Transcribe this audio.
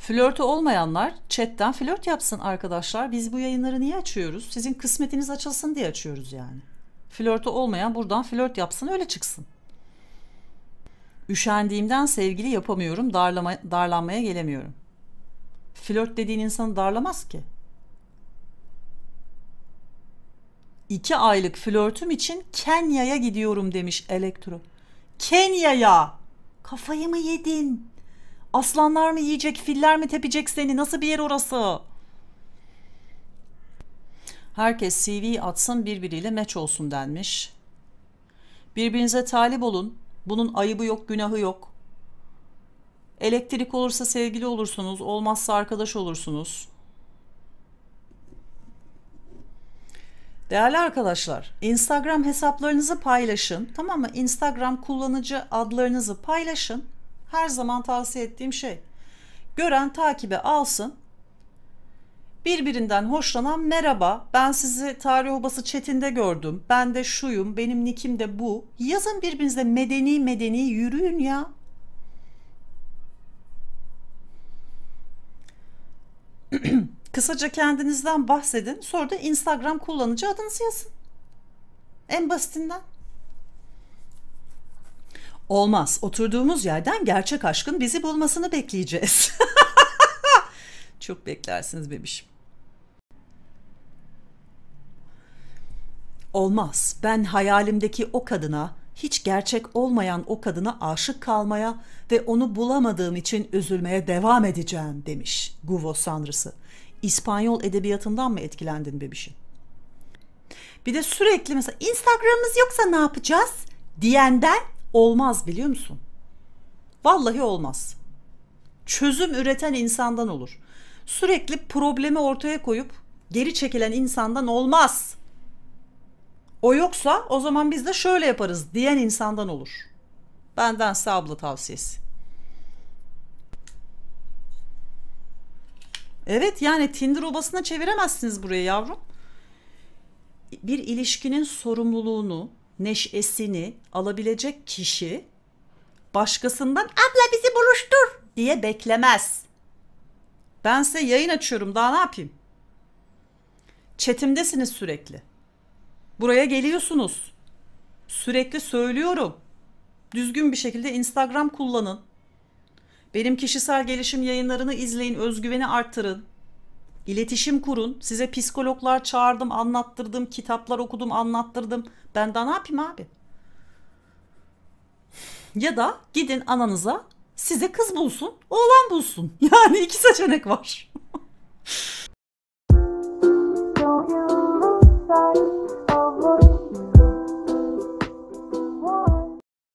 Flörtü olmayanlar chatten flört yapsın arkadaşlar. Biz bu yayınları niye açıyoruz? Sizin kısmetiniz açılsın diye açıyoruz yani. Flörtü olmayan buradan flört yapsın öyle çıksın. Üşendiğimden sevgili yapamıyorum, darlama, darlanmaya gelemiyorum. Flört dediğin insanı darlamaz ki. İki aylık flörtüm için Kenya'ya gidiyorum demiş Elektro. Kenya'ya! Kafayı mı yedin? Aslanlar mı yiyecek, filler mi tepecek seni? Nasıl bir yer orası? Herkes CV atsın birbiriyle meç olsun denmiş. Birbirinize talip olun. Bunun ayıbı yok, günahı yok. Elektrik olursa sevgili olursunuz, olmazsa arkadaş olursunuz. Değerli arkadaşlar, Instagram hesaplarınızı paylaşın. Tamam mı? Instagram kullanıcı adlarınızı paylaşın her zaman tavsiye ettiğim şey. Gören takibe alsın. Birbirinden hoşlanan merhaba ben sizi tarih obası chatinde gördüm. Ben de şuyum benim nikim de bu. Yazın birbirinize medeni medeni yürüyün ya. Kısaca kendinizden bahsedin sonra da Instagram kullanıcı adınızı yazın. En basitinden. Olmaz. Oturduğumuz yerden gerçek aşkın bizi bulmasını bekleyeceğiz. Çok beklersiniz bebişim. Olmaz. Ben hayalimdeki o kadına, hiç gerçek olmayan o kadına aşık kalmaya ve onu bulamadığım için üzülmeye devam edeceğim demiş Guvo Sanrısı. İspanyol edebiyatından mı etkilendin bebişim? Bir de sürekli mesela Instagram'ımız yoksa ne yapacağız diyenden Olmaz biliyor musun? Vallahi olmaz. Çözüm üreten insandan olur. Sürekli problemi ortaya koyup geri çekilen insandan olmaz. O yoksa o zaman biz de şöyle yaparız diyen insandan olur. Benden size abla tavsiyesi. Evet yani Tinder obasına çeviremezsiniz buraya yavrum. Bir ilişkinin sorumluluğunu neşesini alabilecek kişi başkasından abla bizi buluştur diye beklemez. Ben size yayın açıyorum daha ne yapayım? Çetimdesiniz sürekli. Buraya geliyorsunuz. Sürekli söylüyorum. Düzgün bir şekilde Instagram kullanın. Benim kişisel gelişim yayınlarını izleyin, özgüveni arttırın. İletişim kurun. Size psikologlar çağırdım, anlattırdım, kitaplar okudum, anlattırdım. Ben daha ne yapayım abi? Ya da gidin ananıza size kız bulsun, oğlan bulsun. Yani iki seçenek var.